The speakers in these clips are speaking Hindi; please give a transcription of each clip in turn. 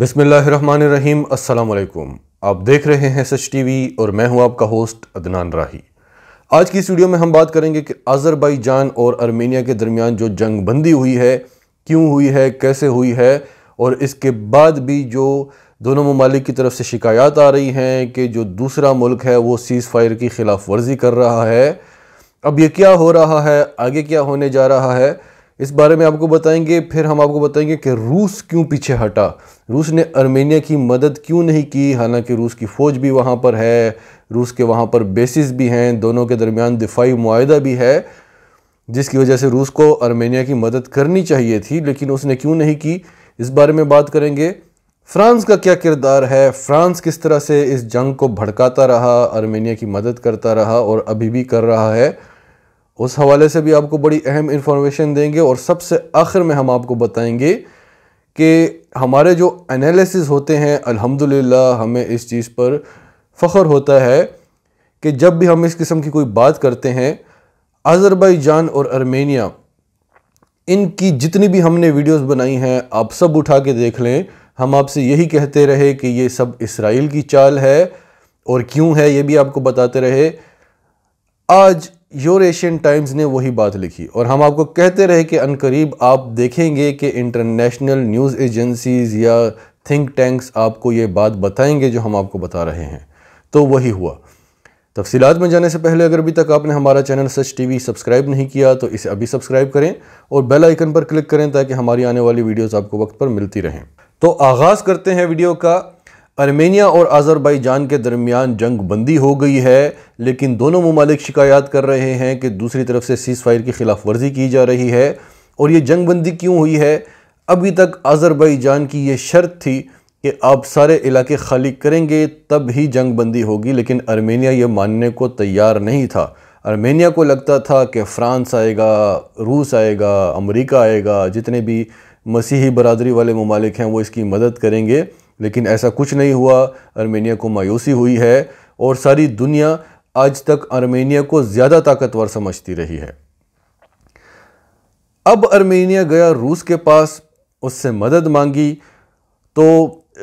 बिसमीम अल्लाम आप देख रहे हैं सच टीवी और मैं हूं आपका होस्ट अदनान राही आज की स्टूडियो में हम बात करेंगे कि आज़रबाईजान और आर्मेनिया के दरमियान जो जंग बंदी हुई है क्यों हुई है कैसे हुई है और इसके बाद भी जो दोनों ममालिक की तरफ से शिकायत आ रही हैं कि जो दूसरा मुल्क है वो सीज़ फायर की ख़िलाफ़ वर्जी कर रहा है अब ये क्या हो रहा है आगे क्या होने जा रहा है इस बारे में आपको बताएंगे फिर हम आपको बताएंगे कि रूस क्यों पीछे हटा रूस ने आर्मेनिया की मदद क्यों नहीं की हालांकि रूस की फ़ौज भी वहाँ पर है रूस के वहाँ पर बेसिस भी हैं दोनों के दरमियान दिफाई माहा भी है जिसकी वजह से रूस को आर्मेनिया की मदद करनी चाहिए थी लेकिन उसने क्यों नहीं की इस बारे में बात करेंगे फ्रांस का क्या किरदार है फ्रांस किस तरह से इस जंग को भड़काता रहा आर्मेनिया की मदद करता रहा और अभी भी कर रहा है उस हवाले से भी आपको बड़ी अहम इन्फॉर्मेशन देंगे और सबसे आखिर में हम आपको बताएंगे कि हमारे जो एनालिसिस होते हैं अल्हम्दुलिल्लाह हमें इस चीज़ पर फ़ख्र होता है कि जब भी हम इस किस्म की कोई बात करते हैं अजरबैजान और अर्मेनिया इनकी जितनी भी हमने वीडियोस बनाई हैं आप सब उठा के देख लें हम आपसे यही कहते रहे कि ये सब इसराइल की चाल है और क्यों है ये भी आपको बताते रहे आज योर एशियन टाइम्स ने वही बात लिखी और हम आपको कहते रहे कि अनकरीब आप देखेंगे कि इंटरनेशनल न्यूज़ एजेंसीज़ या थिंक टैंक्स आपको ये बात बताएंगे जो हम आपको बता रहे हैं तो वही हुआ तफसीत में जाने से पहले अगर अभी तक आपने हमारा चैनल सच वी सब्सक्राइब नहीं किया तो इसे अभी सब्सक्राइब करें और बेल आइकन पर क्लिक करें ताकि हमारी आने वाली वीडियोस आपको वक्त पर मिलती रहें तो आगाज़ करते हैं वीडियो का आर्मेनिया और आज़रबाईजान के दरमियान जंग बंदी हो गई है लेकिन दोनों ममालिक शिकायत कर रहे हैं कि दूसरी तरफ से सीज़ फायर की खिलाफ वर्जी की जा रही है और ये जंग बंदी क्यों हुई है अभी तक आज़रबाईजान की ये शर्त थी कि आप सारे इलाके खाली करेंगे तब ही जंग बंदी होगी लेकिन आर्मेनिया ये मानने को तैयार नहीं था आर्मेनिया को लगता था कि फ़्रांस आएगा रूस आएगा अमरीका आएगा जितने भी मसीही बरदरी वाले ममालिक हैं वो इसकी मदद करेंगे लेकिन ऐसा कुछ नहीं हुआ आर्मेनिया को मायूसी हुई है और सारी दुनिया आज तक आर्मेनिया को ज़्यादा ताकतवर समझती रही है अब आर्मेनिया गया रूस के पास उससे मदद मांगी तो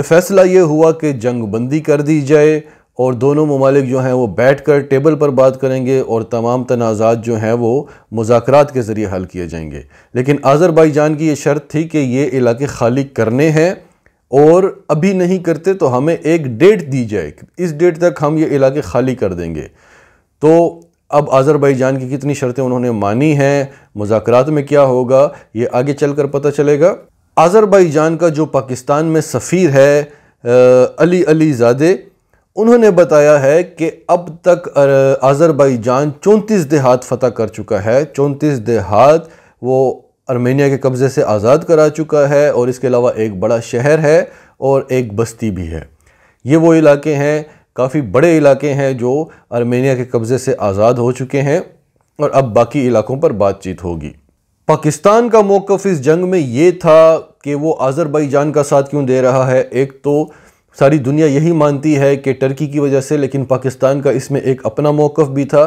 फैसला ये हुआ कि जंग बंदी कर दी जाए और दोनों ममालिक जो हैं वो बैठ कर टेबल पर बात करेंगे और तमाम तनाज़ात जो हैं वो मुजाकर के ज़रिए हल किए जाएंगे लेकिन आज़रबाईजान की ये शर्त थी कि ये इलाके खाली करने हैं और अभी नहीं करते तो हमें एक डेट दी जाए इस डेट तक हम ये इलाके खाली कर देंगे तो अब आज़रबाईजान की कितनी शर्तें उन्होंने मानी हैं मुजाकर में क्या होगा ये आगे चल कर पता चलेगा आज़रबाईजान का जो पाकिस्तान में सफ़ीर है आ, अली अली ज़ादे उन्होंने बताया है कि अब तक आज़रबाईजान चौंतीस देहात फ़तह कर चुका है चौंतीस देहात वो आर्मेनिया के कब्ज़े से आज़ाद करा चुका है और इसके अलावा एक बड़ा शहर है और एक बस्ती भी है ये वो इलाके हैं काफ़ी बड़े इलाके हैं जो आर्मेनिया के कब्ज़े से आज़ाद हो चुके हैं और अब बाकी इलाकों पर बातचीत होगी पाकिस्तान का मौक़ इस जंग में ये था कि वो आज़रबाईजान का साथ क्यों दे रहा है एक तो सारी दुनिया यही मानती है कि टर्की की वजह से लेकिन पाकिस्तान का इसमें एक अपना मौक़ भी था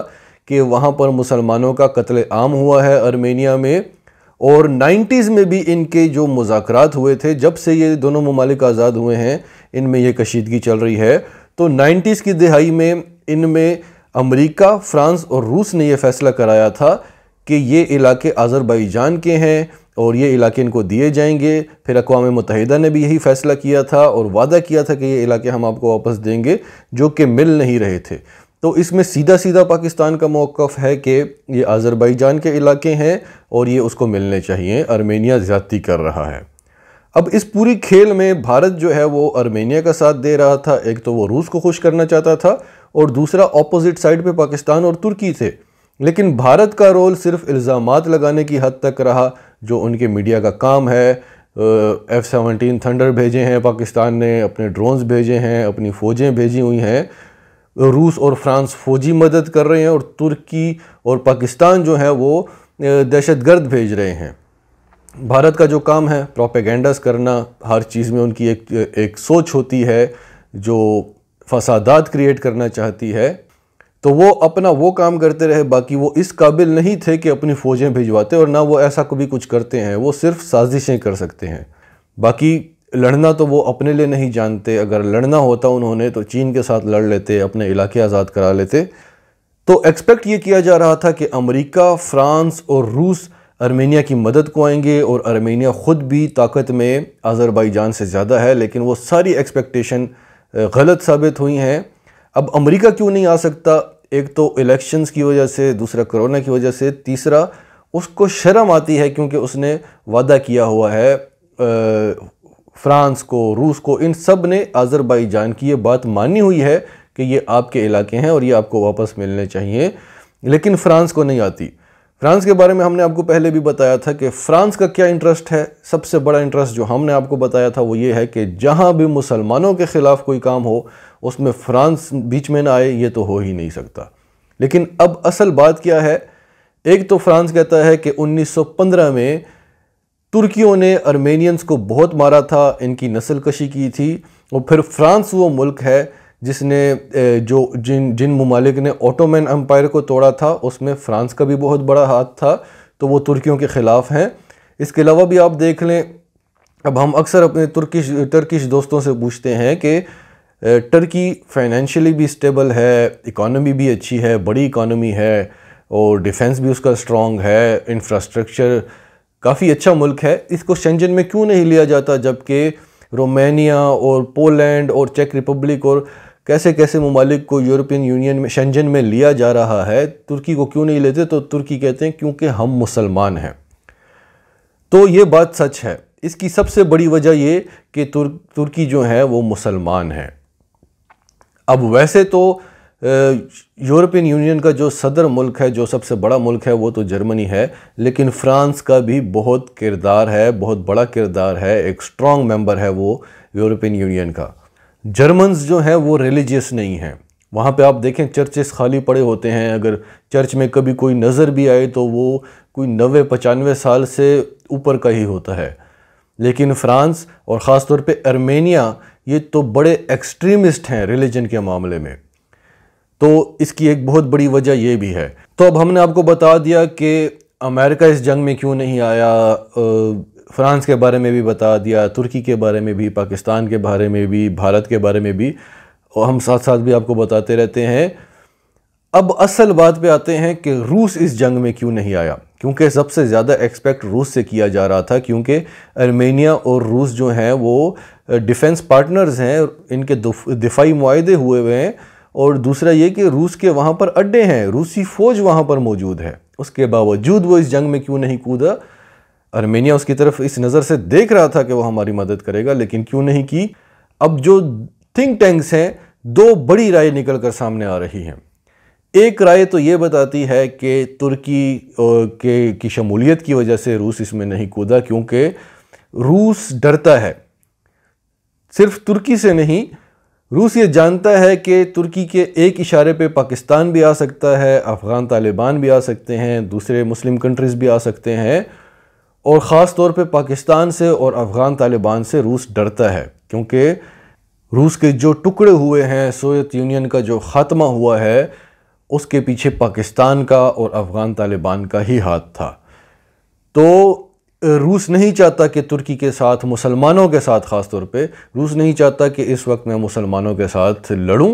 कि वहाँ पर मुसलमानों का कत्ल आम हुआ है आर्मेनिया में और 90s में भी इनके जो मुजात हुए थे जब से ये दोनों ममालिक आज़ाद हुए हैं इनमें यह कशीदगी चल रही है तो 90s की दिहाई में इनमें अमेरिका फ्रांस और रूस ने यह फ़ैसला कराया था कि ये इलाके आज़रबाईजान के हैं और ये इलाके इनको दिए जाएंगे फिर अकवा मुतहदा ने भी यही फ़ैसला किया था और वादा किया था कि ये इलाके हम आपको वापस देंगे जो कि मिल नहीं रहे थे तो इसमें सीधा सीधा पाकिस्तान का मौक़ है कि ये आज़रबाईजान के इलाके हैं और ये उसको मिलने चाहिए आर्मेनिया ज़्यादती कर रहा है अब इस पूरी खेल में भारत जो है वो आर्मेनिया का साथ दे रहा था एक तो वो रूस को खुश करना चाहता था और दूसरा ऑपोजिट साइड पे पाकिस्तान और तुर्की थे लेकिन भारत का रोल सिर्फ इल्ज़ाम लगाने की हद तक रहा जो उनके मीडिया का काम है एफ़ सेवनटीन थंडर भेजे हैं पाकिस्तान ने अपने ड्रोन्स भेजे हैं अपनी फ़ौजें भेजी हुई हैं रूस और फ्रांस फौजी मदद कर रहे हैं और तुर्की और पाकिस्तान जो है वो दहशत गर्द भेज रहे हैं भारत का जो काम है प्रोपेगेंडास करना हर चीज़ में उनकी एक एक सोच होती है जो फसादात क्रिएट करना चाहती है तो वो अपना वो काम करते रहे बाकी वो इस काबिल नहीं थे कि अपनी फ़ौजें भिजवाते और ना वो ऐसा कभी कुछ करते हैं वो सिर्फ साजिशें कर सकते हैं बाकी लड़ना तो वो अपने लिए नहीं जानते अगर लड़ना होता उन्होंने तो चीन के साथ लड़ लेते अपने इलाके आज़ाद करा लेते तो एक्सपेक्ट ये किया जा रहा था कि अमेरिका फ्रांस और रूस आर्मेनिया की मदद को आएंगे और अर्मेनिया ख़ुद भी ताकत में आज़रबाईजान से ज़्यादा है लेकिन वो सारी एक्सपेक्टेशन गलत साबित हुई हैं अब अमेरिका क्यों नहीं आ सकता एक तो इलेक्शंस की वजह से दूसरा कोरोना की वजह से तीसरा उसको शर्म आती है क्योंकि उसने वादा किया हुआ है फ्रांस को रूस को इन सब ने जान की ये बात मानी हुई है कि ये आपके इलाके हैं और ये आपको वापस मिलने चाहिए लेकिन फ्रांस को नहीं आती फ्रांस के बारे में हमने आपको पहले भी बताया था कि फ्रांस का क्या इंटरेस्ट है सबसे बड़ा इंटरेस्ट जो हमने आपको बताया था वो ये है कि जहाँ भी मुसलमानों के ख़िलाफ़ कोई काम हो उसमें फ्रांस बीच में ना आए ये तो हो ही नहीं सकता लेकिन अब असल बात क्या है एक तो फ्रांस कहता है कि 1915 में तुर्कियों ने अर्मेनियंस को बहुत मारा था इनकी नस्ल कशी की थी और फिर फ्रांस वो मुल्क है जिसने जो जिन जिन ममालिक ने ऑटोमन अम्पायर को तोड़ा था उसमें फ़्रांस का भी बहुत बड़ा हाथ था तो वो तुर्कियों के ख़िलाफ़ हैं इसके अलावा भी आप देख लें अब हम अक्सर अपने तुर्किश टर्किश दोस्तों से पूछते हैं कि टर्की फाइनेंशियली भी स्टेबल है इकॉनमी भी अच्छी है बड़ी इकानमी है और डिफेंस भी उसका स्ट्रॉन्ग है इंफ्रास्ट्रक्चर काफ़ी अच्छा मुल्क है इसको शेंजन में क्यों नहीं लिया जाता जबकि रोमानिया और पोलैंड और चेक रिपब्लिक और कैसे कैसे ममालिक को यूरोपियन यूनियन में शेंजन में लिया जा रहा है तुर्की को क्यों नहीं लेते तो तुर्की कहते हैं क्योंकि हम मुसलमान हैं तो ये बात सच है इसकी सबसे बड़ी वजह ये कि तुर्की जो है वो मुसलमान है अब वैसे तो यूरोपियन यूनियन का जो सदर मुल्क है जो सबसे बड़ा मुल्क है वो तो जर्मनी है लेकिन फ्रांस का भी बहुत किरदार है बहुत बड़ा किरदार है एक स्ट्रॉन्ग मेंबर है वो यूरोपियन यूनियन का जर्मन्स जो हैं वो रिलीजियस नहीं हैं वहाँ पे आप देखें चर्चेस खाली पड़े होते हैं अगर चर्च में कभी कोई नज़र भी आए तो वो कोई नवे पचानवे साल से ऊपर का ही होता है लेकिन फ्रांस और ख़ास तौर पे अर्मेनिया ये तो बड़े एक्सट्रीमिस्ट हैं रिलीजन के मामले में तो इसकी एक बहुत बड़ी वजह यह भी है तो अब हमने आपको बता दिया कि अमेरिका इस जंग में क्यों नहीं आया फ्रांस के बारे में भी बता दिया तुर्की के बारे में भी पाकिस्तान के बारे में भी भारत के बारे में भी और हम साथ साथ भी आपको बताते रहते हैं अब असल बात पे आते हैं कि रूस इस जंग में क्यों नहीं आया क्योंकि सबसे ज़्यादा एक्सपेक्ट रूस से किया जा रहा था क्योंकि अर्मेनिया और रूस जो हैं वो डिफेंस पार्टनर्स हैं इनके दिफाई माहे हुए हुए हैं और दूसरा ये कि रूस के वहाँ पर अड्डे हैं रूसी फ़ौज वहाँ पर मौजूद है उसके बावजूद वो इस जंग में क्यों नहीं कूदा आर्मेनिया उसकी तरफ इस नज़र से देख रहा था कि वो हमारी मदद करेगा लेकिन क्यों नहीं की अब जो थिंक टैंक्स हैं दो बड़ी राय निकल कर सामने आ रही हैं एक राय तो ये बताती है कि तुर्की के की शमूलियत की वजह से रूस इसमें नहीं कूदा क्योंकि रूस डरता है सिर्फ तुर्की से नहीं रूस ये जानता है कि तुर्की के एक इशारे पे पाकिस्तान भी आ सकता है अफ़गान तालिबान भी आ सकते हैं दूसरे मुस्लिम कंट्रीज़ भी आ सकते हैं और ख़ास तौर पे पाकिस्तान से और अफ़गान तालिबान से रूस डरता है क्योंकि रूस के जो टुकड़े हुए हैं सोवियत यूनियन का जो ख़ात्मा हुआ है उसके पीछे पाकिस्तान का और अफ़गान तालिबान का ही हाथ था तो रूस नहीं चाहता कि तुर्की के साथ मुसलमानों के साथ ख़ास तौर पे रूस नहीं चाहता कि इस वक्त मैं मुसलमानों के साथ लड़ूं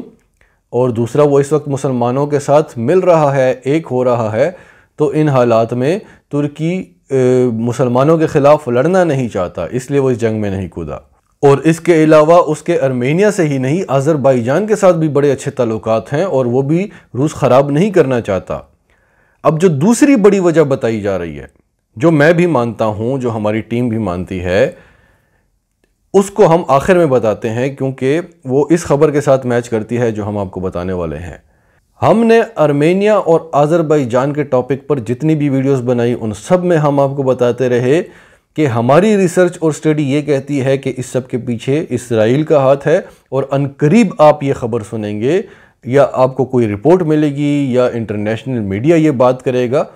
और दूसरा वो इस वक्त मुसलमानों के साथ मिल रहा है एक हो रहा है तो इन हालात में तुर्की मुसलमानों के ख़िलाफ़ लड़ना नहीं चाहता इसलिए वो इस जंग में नहीं कूदा और इसके अलावा उसके अर्मेनिया से ही नहीं आज़रबाईजान के साथ भी बड़े अच्छे ताल्लुक हैं और वो भी रूस ख़राब नहीं करना चाहता अब जो दूसरी बड़ी वजह बताई जा रही है जो मैं भी मानता हूँ जो हमारी टीम भी मानती है उसको हम आखिर में बताते हैं क्योंकि वो इस खबर के साथ मैच करती है जो हम आपको बताने वाले हैं हमने आर्मेनिया और आज़रबाईजान के टॉपिक पर जितनी भी वीडियोस बनाई उन सब में हम आपको बताते रहे कि हमारी रिसर्च और स्टडी ये कहती है कि इस सब के पीछे इसराइल का हाथ है और अनकरीब आप ये खबर सुनेंगे या आपको कोई रिपोर्ट मिलेगी या इंटरनेशनल मीडिया ये बात करेगा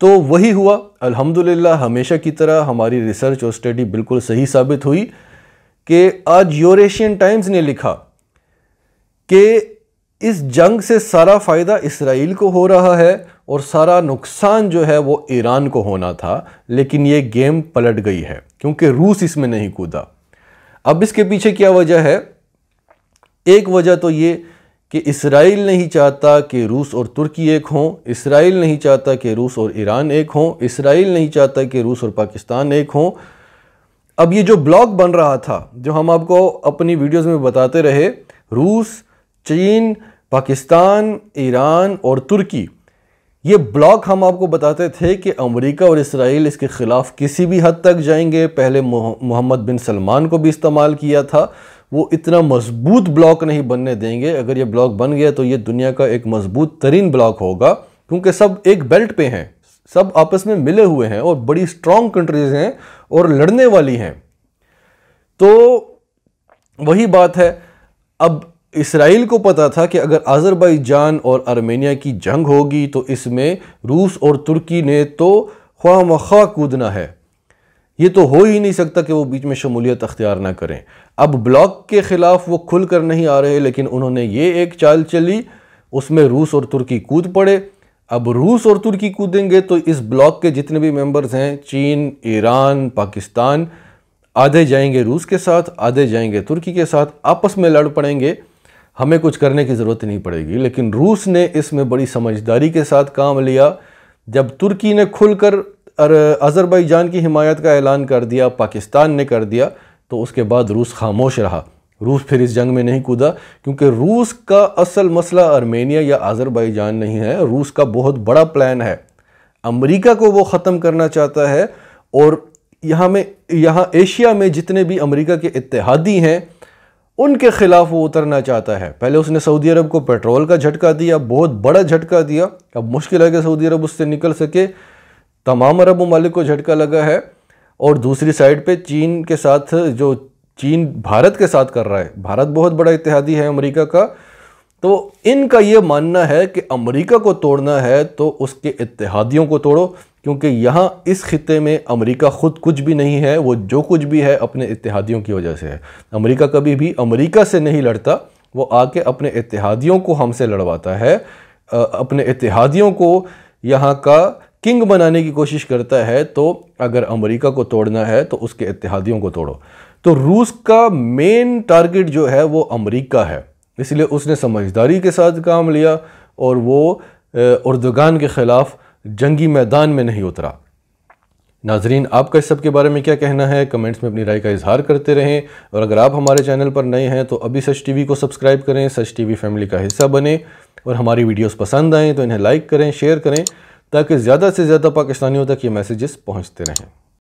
तो वही हुआ अल्हम्दुलिल्लाह हमेशा की तरह हमारी रिसर्च और स्टडी बिल्कुल सही साबित हुई कि आज यूरेशियन टाइम्स ने लिखा कि इस जंग से सारा फ़ायदा इसराइल को हो रहा है और सारा नुकसान जो है वो ईरान को होना था लेकिन ये गेम पलट गई है क्योंकि रूस इसमें नहीं कूदा अब इसके पीछे क्या वजह है एक वजह तो ये कि इसराइल नहीं चाहता कि रूस और तुर्की एक हों इसराइल नहीं चाहता कि रूस और ईरान एक हों इसराइल नहीं चाहता कि रूस और पाकिस्तान एक हों अब ये जो ब्लॉक बन रहा था जो हम आपको अपनी वीडियोस में बताते रहे रूस चीन पाकिस्तान ईरान और तुर्की ये ब्लॉक हम आपको बताते थे कि अमेरिका और इसराइल इसके ख़िलाफ़ किसी भी हद तक जाएंगे पहले मोहम्मद बिन सलमान को भी इस्तेमाल किया था वो इतना मजबूत ब्लॉक नहीं बनने देंगे अगर ये ब्लॉक बन गया तो ये दुनिया का एक मजबूत तरीन ब्लॉक होगा क्योंकि सब एक बेल्ट पे हैं सब आपस में मिले हुए हैं और बड़ी स्ट्रांग कंट्रीज हैं और लड़ने वाली हैं तो वही बात है अब इसराइल को पता था कि अगर आज़रबाईजान और आर्मेनिया की जंग होगी तो इसमें रूस और तुर्की ने तो ख्वा मखा कूदना है ये तो हो ही नहीं सकता कि वो बीच में शमूलियत अख्तियार ना करें अब ब्लॉक के ख़िलाफ़ वो खुल कर नहीं आ रहे लेकिन उन्होंने ये एक चाल चली उसमें रूस और तुर्की कूद पड़े अब रूस और तुर्की कूदेंगे तो इस ब्लॉक के जितने भी मेंबर्स हैं चीन ईरान पाकिस्तान आधे जाएंगे रूस के साथ आधे जाएंगे तुर्की के साथ आपस में लड़ पड़ेंगे हमें कुछ करने की ज़रूरत नहीं पड़ेगी लेकिन रूस ने इसमें बड़ी समझदारी के साथ काम लिया जब तुर्की ने खुलकर अज़रबैजान की हिमायत का ऐलान कर दिया पाकिस्तान ने कर दिया तो उसके बाद रूस खामोश रहा रूस फिर इस जंग में नहीं कूदा क्योंकि रूस का असल मसला आर्मेनिया या आज़रबाईजान नहीं है रूस का बहुत बड़ा प्लान है अमेरिका को वो ख़त्म करना चाहता है और यहाँ में यहाँ एशिया में जितने भी अमेरिका के इतिहादी हैं उनके ख़िलाफ़ वो उतरना चाहता है पहले उसने सऊदी अरब को पेट्रोल का झटका दिया बहुत बड़ा झटका दिया अब मुश्किल है कि सऊदी अरब उससे निकल सके तमाम अरब ममालिक को झटका लगा है और दूसरी साइड पे चीन के साथ जो चीन भारत के साथ कर रहा है भारत बहुत बड़ा इतिहादी है अमेरिका का तो इनका ये मानना है कि अमेरिका को तोड़ना है तो उसके इतिहादियों को तोड़ो क्योंकि यहाँ इस खत्े में अमेरिका ख़ुद कुछ भी नहीं है वो जो कुछ भी है अपने इतिहादियों की वजह से है अमेरिका कभी भी अमेरिका से नहीं लड़ता वो आके अपने इतिहादियों को हमसे लड़वाता है अपने इतिहादियों को यहाँ का किंग बनाने की कोशिश करता है तो अगर अमेरिका को तोड़ना है तो उसके इतिहादियों को तोड़ो तो रूस का मेन टारगेट जो है वो अमेरिका है इसलिए उसने समझदारी के साथ काम लिया और वो उर्दगान के ख़िलाफ़ जंगी मैदान में नहीं उतरा नाजरीन आपका इस सब के बारे में क्या कहना है कमेंट्स में अपनी राय का इजहार करते रहें और अगर आप हमारे चैनल पर नए हैं तो अभी सच टी को सब्सक्राइब करें सच टी फैमिली का हिस्सा बने और हमारी वीडियोस पसंद आएँ तो इन्हें लाइक करें शेयर करें ताकि ज़्यादा से ज़्यादा पाकिस्तानियों तक ये मैसेजेस पहुँचते रहें